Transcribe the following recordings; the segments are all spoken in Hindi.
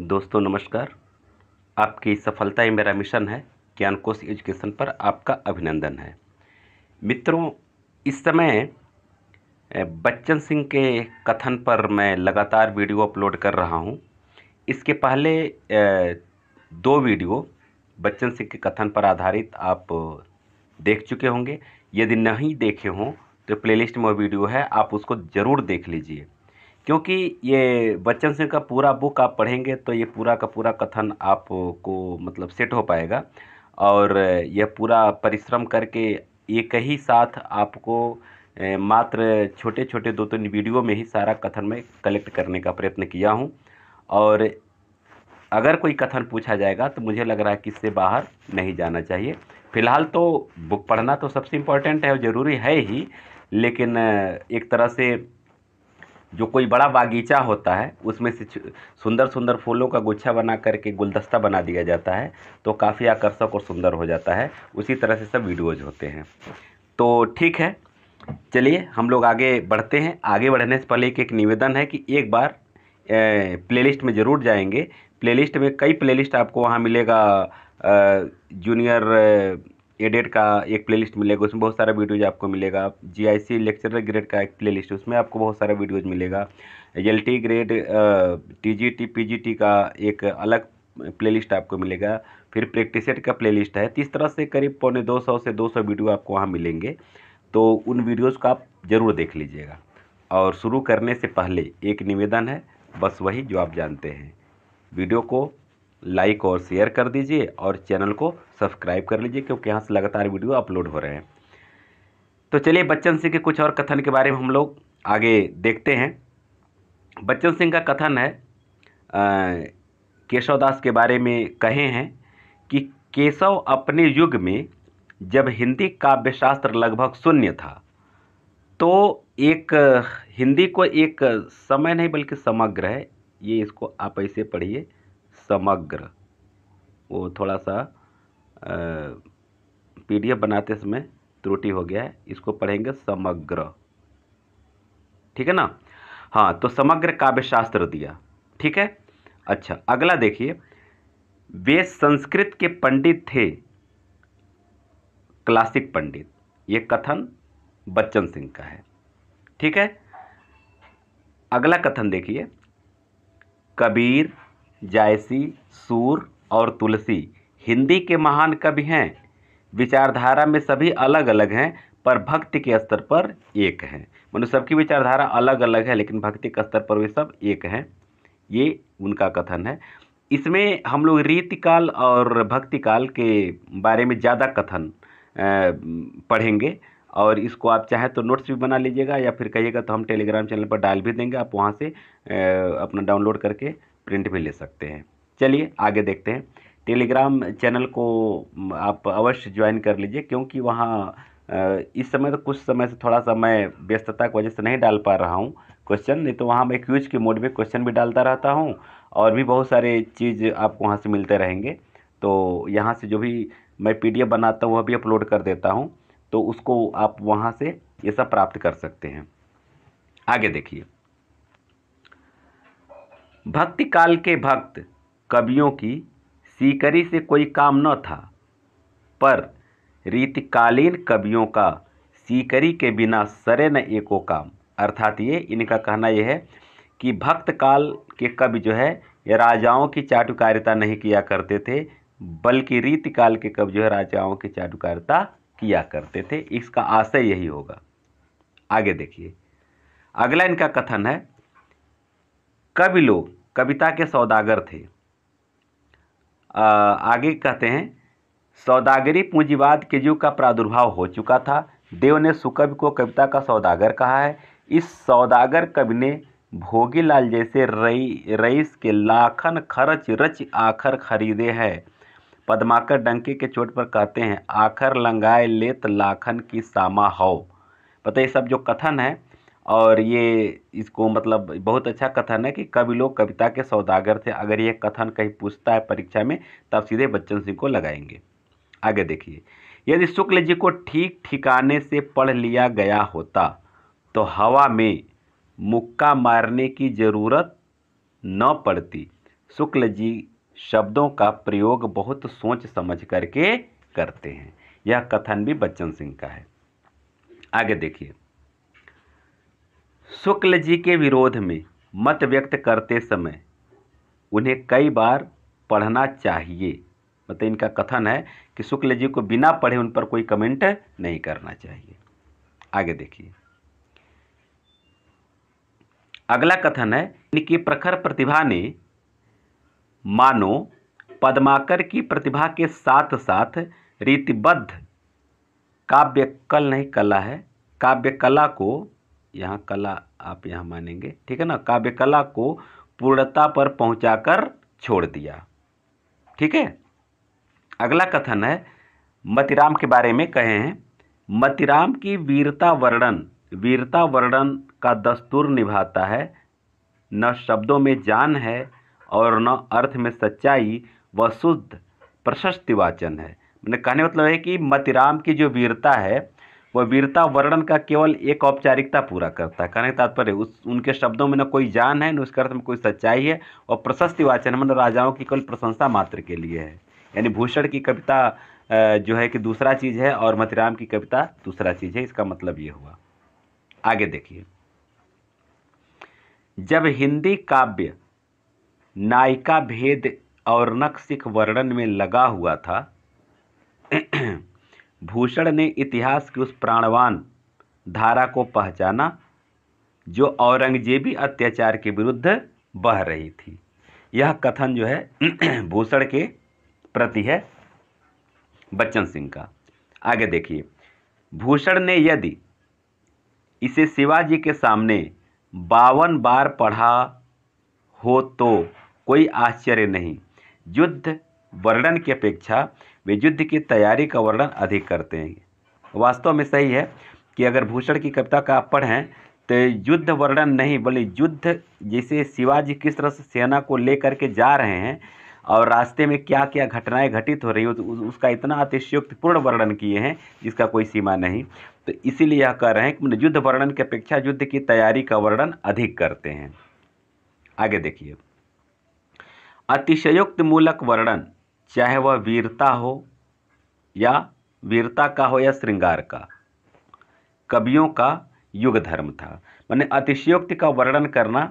दोस्तों नमस्कार आपकी सफलता ही मेरा मिशन है ज्ञान कोश एजुकेशन पर आपका अभिनंदन है मित्रों इस समय बच्चन सिंह के कथन पर मैं लगातार वीडियो अपलोड कर रहा हूं। इसके पहले दो वीडियो बच्चन सिंह के कथन पर आधारित आप देख चुके होंगे यदि नहीं देखे हों तो प्लेलिस्ट में वीडियो है आप उसको ज़रूर देख लीजिए क्योंकि ये बच्चन सिंह का पूरा बुक आप पढ़ेंगे तो ये पूरा का पूरा कथन आपको मतलब सेट हो पाएगा और यह पूरा परिश्रम करके एक ही साथ आपको मात्र छोटे छोटे दो तीन वीडियो में ही सारा कथन में कलेक्ट करने का प्रयत्न किया हूँ और अगर कोई कथन पूछा जाएगा तो मुझे लग रहा है कि इससे बाहर नहीं जाना चाहिए फिलहाल तो बुक पढ़ना तो सबसे इम्पोर्टेंट है और ज़रूरी है ही लेकिन एक तरह से जो कोई बड़ा बागीचा होता है उसमें से सुंदर सुंदर फूलों का गुच्छा बना करके गुलदस्ता बना दिया जाता है तो काफ़ी आकर्षक और सुंदर हो जाता है उसी तरह से सब वीडियोज़ होते हैं तो ठीक है चलिए हम लोग आगे बढ़ते हैं आगे बढ़ने से पहले एक एक निवेदन है कि एक बार प्लेलिस्ट में ज़रूर जाएंगे प्लेलिस्ट में कई प्लेलिस्ट आपको वहाँ मिलेगा जूनियर एडेड का एक प्लेलिस्ट मिलेगा उसमें बहुत सारा वीडियोज आपको मिलेगा जीआईसी लेक्चरर ग्रेड का एक प्लेलिस्ट उसमें आपको बहुत सारा वीडियोज मिलेगा एलटी ग्रेड टीजीटी पीजीटी का एक अलग प्लेलिस्ट आपको मिलेगा फिर प्रैक्टिस सेट का प्लेलिस्ट है तीस इस तरह से करीब पौने 200 से 200 वीडियो आपको वहाँ मिलेंगे तो उन वीडियोज़ को आप ज़रूर देख लीजिएगा और शुरू करने से पहले एक निवेदन है बस वही जो आप जानते हैं वीडियो को लाइक और शेयर कर दीजिए और चैनल को सब्सक्राइब कर लीजिए क्योंकि यहाँ से लगातार वीडियो अपलोड हो रहे हैं तो चलिए बच्चन सिंह के कुछ और कथन के बारे में हम लोग आगे देखते हैं बच्चन सिंह का कथन है केशवदास के बारे में कहे हैं कि केशव अपने युग में जब हिंदी काव्यशास्त्र लगभग शून्य था तो एक हिंदी को एक समय नहीं बल्कि समग्र है ये इसको आप ऐसे पढ़िए समग्र वो थोड़ा सा पीडीएफ बनाते समय त्रुटि हो गया है इसको पढ़ेंगे समग्र ठीक है ना हाँ तो समग्र काव्यशास्त्र दिया ठीक है अच्छा अगला देखिए वे संस्कृत के पंडित थे क्लासिक पंडित ये कथन बच्चन सिंह का है ठीक है अगला कथन देखिए कबीर जायसी सूर और तुलसी हिंदी के महान कवि हैं विचारधारा में सभी अलग अलग हैं पर भक्ति के स्तर पर एक हैं मनु सबकी विचारधारा अलग अलग है लेकिन भक्ति के स्तर पर वे सब एक हैं ये उनका कथन है इसमें हम लोग रीतिकाल और भक्तिकाल के बारे में ज़्यादा कथन पढ़ेंगे और इसको आप चाहें तो नोट्स भी बना लीजिएगा या फिर कहिएगा तो हम टेलीग्राम चैनल पर डाल भी देंगे आप वहाँ से अपना डाउनलोड करके प्रिंट भी ले सकते हैं चलिए आगे देखते हैं टेलीग्राम चैनल को आप अवश्य ज्वाइन कर लीजिए क्योंकि वहाँ इस समय तो कुछ समय से थोड़ा सा मैं व्यस्तता की वजह से नहीं डाल पा रहा हूँ क्वेश्चन नहीं तो वहाँ मैं क्यूज के मोड में क्वेश्चन भी डालता रहता हूँ और भी बहुत सारे चीज़ आपको वहाँ से मिलते रहेंगे तो यहाँ से जो भी मैं पी बनाता हूँ वह भी अपलोड कर देता हूँ तो उसको आप वहाँ से ये सब प्राप्त कर सकते हैं आगे देखिए भक्ति काल के भक्त कवियों की सीकरी से कोई काम न था पर रीतिकालीन कवियों का सीकरी के बिना सरे न एको काम अर्थात ये इनका कहना यह है कि भक्त काल के कवि जो है ये राजाओं की चाटुकारिता नहीं किया करते थे बल्कि रीतिकाल के कवि जो है राजाओं की चाटुकारिता किया करते थे इसका आशय यही होगा आगे देखिए अगला इनका कथन है कवि लोग कविता के सौदागर थे आगे कहते हैं सौदागरी पूंजीवाद के युग का प्रादुर्भाव हो चुका था देव ने सुकवि को कविता का सौदागर कहा है इस सौदागर कवि ने भोगीलाल जैसे रई रईस के लाखन खर्च रच आखर खरीदे है पदमाकर डंके के चोट पर कहते हैं आखर लंगाए लेत लाखन की सामा हो पता ये सब जो कथन है और ये इसको मतलब बहुत अच्छा कथन है कि कवि लोग कविता के सौदागर थे अगर ये कथन कहीं पूछता है परीक्षा में तब सीधे बच्चन सिंह को लगाएंगे आगे देखिए यदि शुक्ल जी को ठीक ठिकाने से पढ़ लिया गया होता तो हवा में मुक्का मारने की ज़रूरत न पड़ती शुक्ल जी शब्दों का प्रयोग बहुत सोच समझ करके करते हैं यह कथन भी बच्चन सिंह का है आगे देखिए शुक्ल जी के विरोध में मत व्यक्त करते समय उन्हें कई बार पढ़ना चाहिए मतलब इनका कथन है कि शुक्ल जी को बिना पढ़े उन पर कोई कमेंट नहीं करना चाहिए आगे देखिए अगला कथन है इनकी प्रखर प्रतिभा ने मानो पद्माकर की प्रतिभा के साथ साथ रीतिबद्ध काव्य कल नहीं कला है काव्य कला को यहाँ कला आप यहाँ मानेंगे ठीक है ना काव्य कला को पूर्णता पर पहुंचाकर छोड़ दिया ठीक है अगला कथन है मतिराम के बारे में कहे हैं मतिराम की वीरता वर्णन वीरता वर्णन का दस्तूर निभाता है न शब्दों में जान है और न अर्थ में सच्चाई व शुद्ध प्रशस्ति वाचन है मैंने कहने मतलब है कि मतिराम की जो वीरता है वह वीरता वर्णन का केवल एक औपचारिकता पूरा करता है कहने का तात्पर्य उस उनके शब्दों में न कोई जान है न उसके अर्थ में कोई सच्चाई है और प्रशस्ति वाचन मन राजाओं की केवल प्रशंसा मात्र के लिए है यानी भूषण की कविता जो है कि दूसरा चीज़ है और मतिराम की कविता दूसरा चीज़ है इसका मतलब ये हुआ आगे देखिए जब हिंदी काव्य नायिका भेद और नक्सिक वर्णन में लगा हुआ था भूषण ने इतिहास की उस प्राणवान धारा को पहचाना जो औरंगजेबी अत्याचार के विरुद्ध बह रही थी यह कथन जो है भूषण के प्रति है बच्चन सिंह का आगे देखिए भूषण ने यदि इसे शिवाजी के सामने बावन बार पढ़ा हो तो कोई आश्चर्य नहीं युद्ध वर्णन की अपेक्षा वे युद्ध की तैयारी का वर्णन अधिक करते हैं वास्तव में सही है कि अगर भूषण की कविता का आप पढ़ें तो युद्ध वर्णन नहीं बल्कि युद्ध जिसे शिवाजी किस तरह से सेना को लेकर के जा रहे हैं और रास्ते में क्या क्या घटनाएं घटित हो रही हैं तो उसका इतना अतिशयोक्तिपूर्ण वर्णन किए हैं जिसका कोई सीमा नहीं तो इसीलिए यह कह रहे हैं कि युद्ध वर्णन की अपेक्षा युद्ध की तैयारी का वर्णन अधिक करते हैं आगे देखिए अतिशयोक्त मूलक वर्णन चाहे वह वीरता हो या वीरता का हो या श्रृंगार का कवियों का युग धर्म था मैंने अतिशयोक्ति का वर्णन करना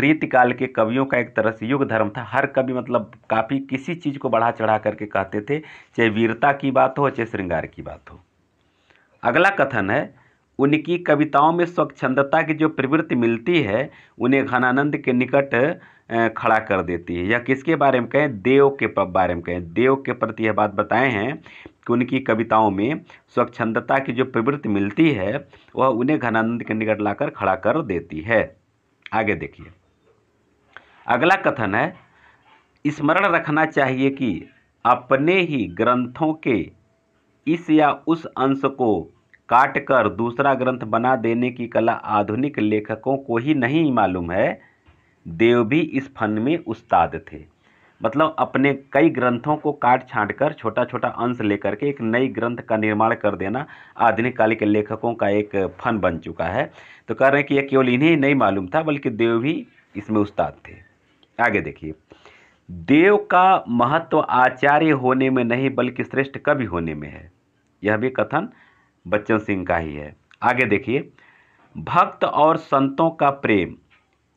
रीतिकाल के कवियों का एक तरह से युग धर्म था हर कवि मतलब काफ़ी किसी चीज़ को बढ़ा चढ़ा करके कहते थे चाहे वीरता की बात हो चाहे श्रृंगार की बात हो अगला कथन है उनकी कविताओं में स्वच्छंदता की जो प्रवृत्ति मिलती है उन्हें घनानंद के निकट खड़ा कर देती है या किसके बारे में कहें देव के बारे में कहें देव के प्रति यह बात बताए हैं कि उनकी कविताओं में स्वच्छंदता की जो प्रवृत्ति मिलती है वह उन्हें घनानंद के निकट लाकर खड़ा कर देती है आगे देखिए अगला कथन है स्मरण रखना चाहिए कि अपने ही ग्रंथों के इस या उस अंश को काट कर दूसरा ग्रंथ बना देने की कला आधुनिक लेखकों को ही नहीं मालूम है देव भी इस फन में उस्ताद थे मतलब अपने कई ग्रंथों को काट छाँट कर छोटा छोटा अंश लेकर के एक नई ग्रंथ का निर्माण कर देना आधुनिक काल के लेखकों का एक फन बन चुका है तो कह रहे हैं कि यह केवल इन्हें ही नहीं मालूम था बल्कि देव भी इसमें उस्ताद थे आगे देखिए देव का महत्व आचार्य होने में नहीं बल्कि श्रेष्ठ कवि होने में है यह भी कथन बच्चन सिंह का ही है आगे देखिए भक्त और संतों का प्रेम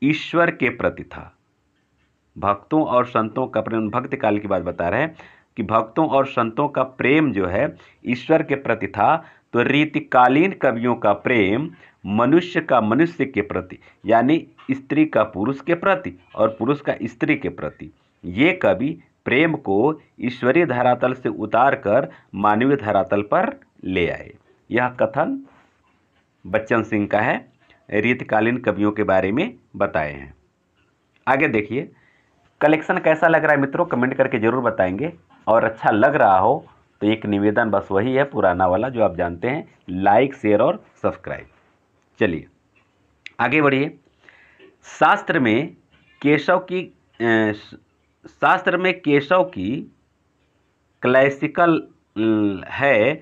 ईश्वर के प्रति था भक्तों और संतों का प्रेम भक्त काल की बात बता रहे हैं कि भक्तों और संतों का प्रेम जो है ईश्वर के प्रति था तो रीतिकालीन कवियों का प्रेम मनुष्य का मनुष्य के प्रति यानी स्त्री का पुरुष के प्रति और पुरुष का स्त्री के प्रति ये कवि प्रेम को ईश्वरीय धरातल से उतार कर मानवीय धरातल पर ले आए यह कथन बच्चन सिंह का है रीतकालीन कवियों के बारे में बताए हैं आगे देखिए कलेक्शन कैसा लग रहा है मित्रों कमेंट करके ज़रूर बताएंगे और अच्छा लग रहा हो तो एक निवेदन बस वही है पुराना वाला जो आप जानते हैं लाइक शेयर और सब्सक्राइब चलिए आगे बढ़िए शास्त्र में केशव की शास्त्र में केशव की क्लासिकल है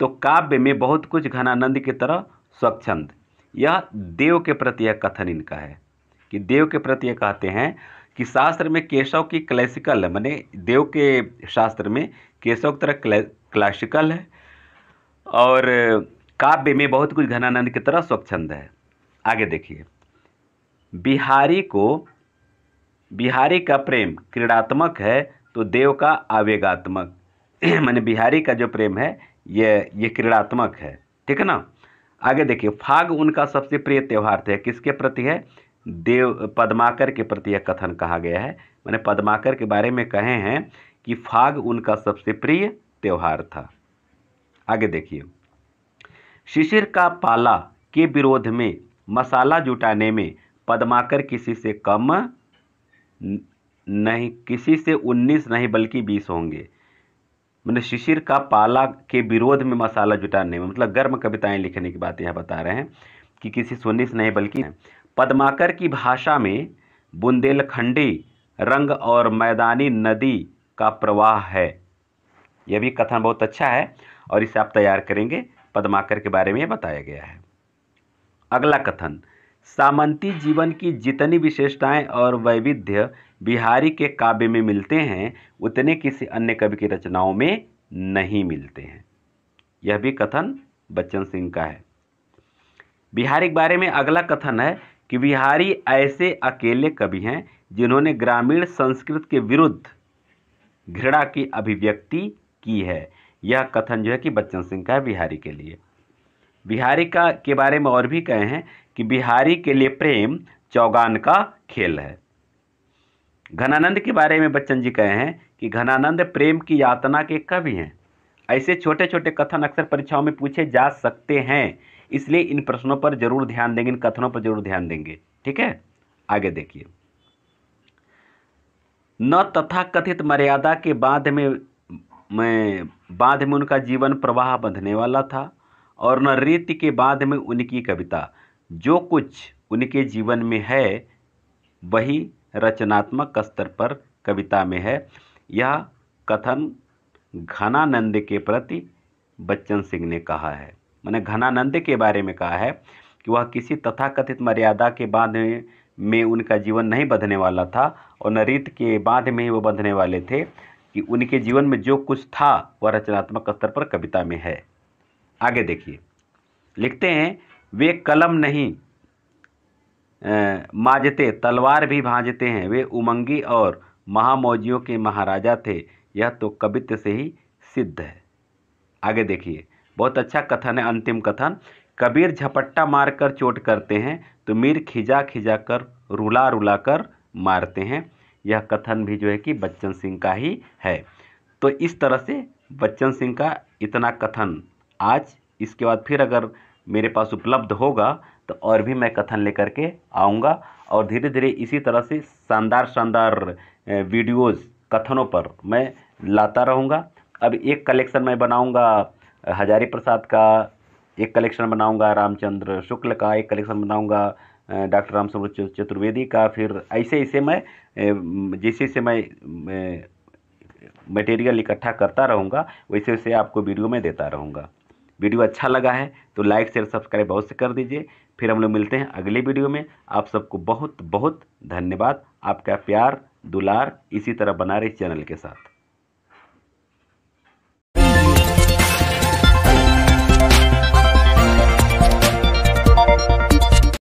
तो काव्य में बहुत कुछ घनानंद की तरह स्वच्छंद यह देव के प्रति यह कथन इनका है कि देव के प्रति यह कहते हैं कि शास्त्र में केशव की क्लासिकल है मैंने देव के शास्त्र में केशव की तरह क्लासिकल है और काव्य में बहुत कुछ घनानंद की तरह स्वच्छंद है आगे देखिए बिहारी को बिहारी का प्रेम क्रीड़ात्मक है तो देव का आवेगात्मक मैंने बिहारी का जो प्रेम है ये ये क्रीड़ात्मक है ठीक है ना आगे देखिए फाग उनका सबसे प्रिय त्यौहार थे किसके प्रति है देव पद्माकर के प्रति यह कथन कहा गया है मैंने पद्माकर के बारे में कहे हैं कि फाग उनका सबसे प्रिय त्यौहार था आगे देखिए शिशिर का पाला के विरोध में मसाला जुटाने में पद्माकर किसी से कम नहीं किसी से 19 नहीं बल्कि 20 होंगे मतलब शिशिर का पाला के विरोध में मसाला जुटाने में मतलब गर्म कविताएं लिखने की बात यह बता रहे हैं कि किसी सुन्नी नहीं बल्कि पद्माकर की भाषा में बुंदेलखंडी रंग और मैदानी नदी का प्रवाह है यह भी कथन बहुत अच्छा है और इसे आप तैयार करेंगे पद्माकर के बारे में बताया गया है अगला कथन सामंती जीवन की जितनी विशेषताएं और वैविध्य बिहारी के काव्य में मिलते हैं उतने किसी अन्य कवि की रचनाओं में नहीं मिलते हैं यह भी कथन बच्चन सिंह का है बिहारी के बारे में अगला कथन है कि बिहारी ऐसे अकेले कवि हैं जिन्होंने ग्रामीण संस्कृत के विरुद्ध घृणा की अभिव्यक्ति की है यह कथन जो है कि बच्चन सिंह का है बिहारी के लिए बिहारी का के बारे में और भी कहे हैं कि बिहारी के लिए प्रेम चौगान का खेल है घनानंद के बारे में बच्चन जी कहे हैं कि घनानंद प्रेम की यातना के कवि हैं ऐसे छोटे छोटे कथन अक्सर परीक्षाओं में पूछे जा सकते हैं इसलिए इन प्रश्नों पर जरूर ध्यान देंगे इन कथनों पर जरूर ध्यान देंगे ठीक है आगे देखिए न तथा कथित मर्यादा के बाद में मैं बाद में उनका जीवन प्रवाह बंधने वाला था और न रीति के बाद में उनकी कविता जो कुछ उनके जीवन में है वही रचनात्मक स्तर पर कविता में है यह कथन घनानंद के प्रति बच्चन सिंह ने कहा है मैंने घनानंद के बारे में कहा है कि वह किसी तथाकथित मर्यादा के बांध में उनका जीवन नहीं बंधने वाला था और न रीत के बांध में ही वो बंधने वाले थे कि उनके जीवन में जो कुछ था वह रचनात्मक स्तर पर कविता में है आगे देखिए लिखते हैं वे कलम नहीं माजते तलवार भी भांजते हैं वे उमंगी और महामौजियों के महाराजा थे यह तो कवित्व से ही सिद्ध है आगे देखिए बहुत अच्छा कथन है अंतिम कथन कबीर झपट्टा मारकर चोट करते हैं तो मीर खिजा खिजा कर रुला रुला कर मारते हैं यह कथन भी जो है कि बच्चन सिंह का ही है तो इस तरह से बच्चन सिंह का इतना कथन आज इसके बाद फिर अगर मेरे पास उपलब्ध होगा तो और भी मैं कथन लेकर के आऊँगा और धीरे धीरे इसी तरह से शानदार शानदार वीडियोस कथनों पर मैं लाता रहूँगा अब एक कलेक्शन मैं बनाऊँगा हजारी प्रसाद का एक कलेक्शन बनाऊँगा रामचंद्र शुक्ल का एक कलेक्शन बनाऊँगा डॉक्टर राम स्वरूप चतुर्वेदी का फिर ऐसे ऐसे मैं जैसे जैसे मैं मटेरियल इकट्ठा करता रहूँगा वैसे वैसे आपको वीडियो में देता रहूँगा वीडियो अच्छा लगा है तो लाइक शेयर सब्सक्राइब बहुत से कर दीजिए फिर हम लोग मिलते हैं अगले वीडियो में आप सबको बहुत बहुत धन्यवाद आपका प्यार दुलार इसी तरह बना रहे चैनल के साथ